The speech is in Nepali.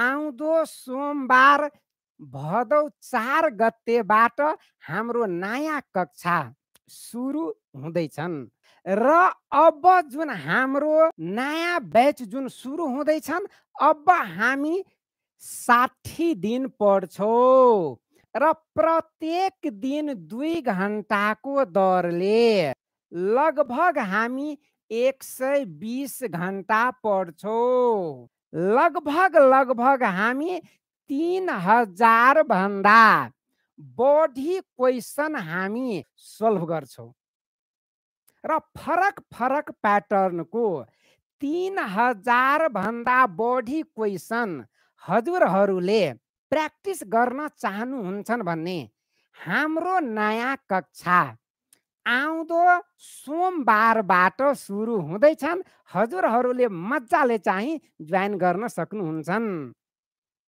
आउँदो सोमबार भदौ चार गतेबाट हाम्रो नयाँ कक्षा सुरु हुँदैछन् र अब जुन हाम्रो नयाँ ब्याच जुन सुरु हुँदैछन् अब हामी साठी दिन पढ्छौँ र प्रत्येक दिन दुई घन्टाको दरले लगभग हामी एक सय बिस घन्टा पढ्छौँ लगभग लगभग हामी तिन हजार भन्दा बढी क्वेसन हामी सल्भ गर्छौँ र फरक फरक प्याटर्नको तिन हजार भन्दा बढी क्वेसन हजुरहरूले प्र्याक्टिस गर्न चाहनुहुन्छन् भन्ने हाम्रो नयाँ कक्षा आउँदो सोमबारबाट सुरु हुँदैछन् हजुरहरूले मजाले चाहिँ ज्वाइन गर्न सक्नुहुन्छन्